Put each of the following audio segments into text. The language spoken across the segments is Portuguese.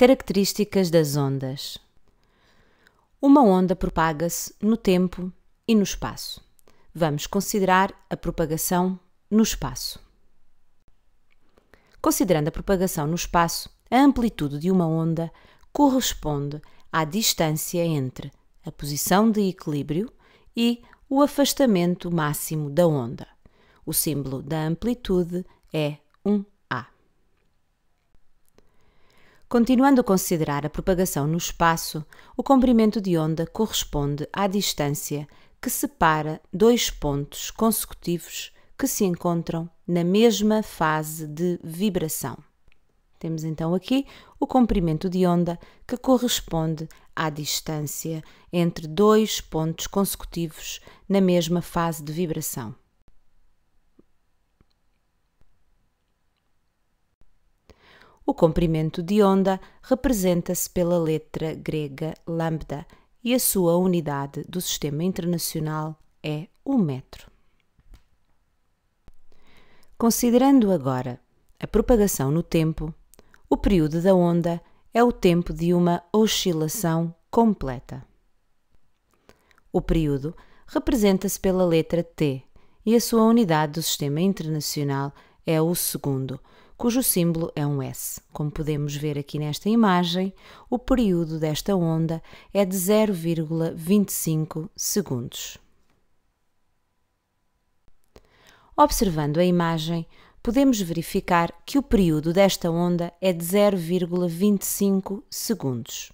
Características das ondas. Uma onda propaga-se no tempo e no espaço. Vamos considerar a propagação no espaço. Considerando a propagação no espaço, a amplitude de uma onda corresponde à distância entre a posição de equilíbrio e o afastamento máximo da onda. O símbolo da amplitude é 1 Continuando a considerar a propagação no espaço, o comprimento de onda corresponde à distância que separa dois pontos consecutivos que se encontram na mesma fase de vibração. Temos então aqui o comprimento de onda que corresponde à distância entre dois pontos consecutivos na mesma fase de vibração. O comprimento de onda representa-se pela letra grega lambda e a sua unidade do sistema internacional é o metro. Considerando agora a propagação no tempo, o período da onda é o tempo de uma oscilação completa. O período representa-se pela letra T e a sua unidade do sistema internacional é o segundo, cujo símbolo é um S. Como podemos ver aqui nesta imagem, o período desta onda é de 0,25 segundos. Observando a imagem, podemos verificar que o período desta onda é de 0,25 segundos.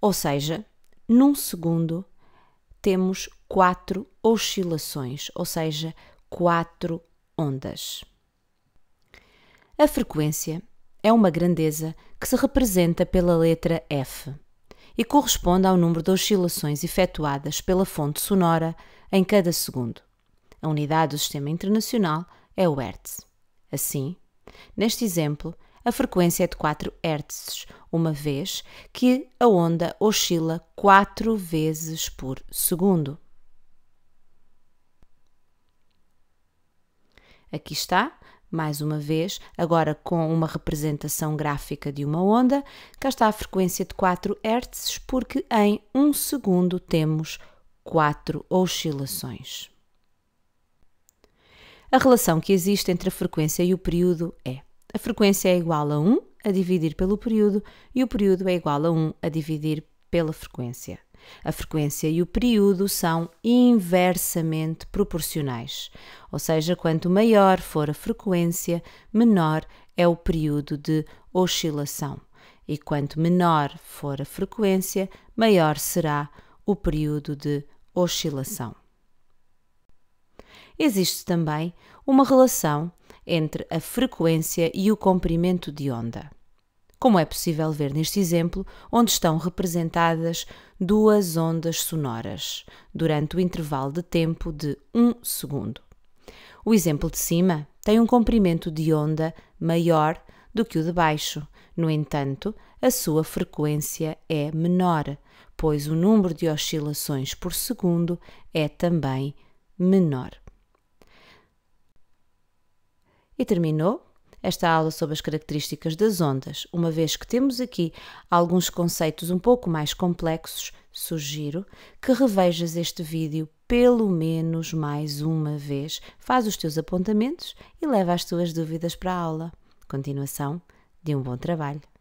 Ou seja, num segundo temos quatro oscilações, ou seja, quatro ondas. A frequência é uma grandeza que se representa pela letra F e corresponde ao número de oscilações efetuadas pela fonte sonora em cada segundo. A unidade do Sistema Internacional é o Hertz. Assim, neste exemplo, a frequência é de 4 Hz, uma vez que a onda oscila 4 vezes por segundo. Aqui está mais uma vez, agora com uma representação gráfica de uma onda, cá está a frequência de 4 Hz, porque em 1 um segundo temos 4 oscilações. A relação que existe entre a frequência e o período é: a frequência é igual a 1 a dividir pelo período e o período é igual a 1 a dividir pela frequência. A frequência e o período são inversamente proporcionais, ou seja, quanto maior for a frequência, menor é o período de oscilação, e quanto menor for a frequência, maior será o período de oscilação. Existe também uma relação entre a frequência e o comprimento de onda como é possível ver neste exemplo, onde estão representadas duas ondas sonoras durante o intervalo de tempo de 1 um segundo. O exemplo de cima tem um comprimento de onda maior do que o de baixo, no entanto, a sua frequência é menor, pois o número de oscilações por segundo é também menor. E terminou esta aula sobre as características das ondas, uma vez que temos aqui alguns conceitos um pouco mais complexos, sugiro que revejas este vídeo pelo menos mais uma vez, faz os teus apontamentos e leva as tuas dúvidas para a aula. Continuação de um bom trabalho!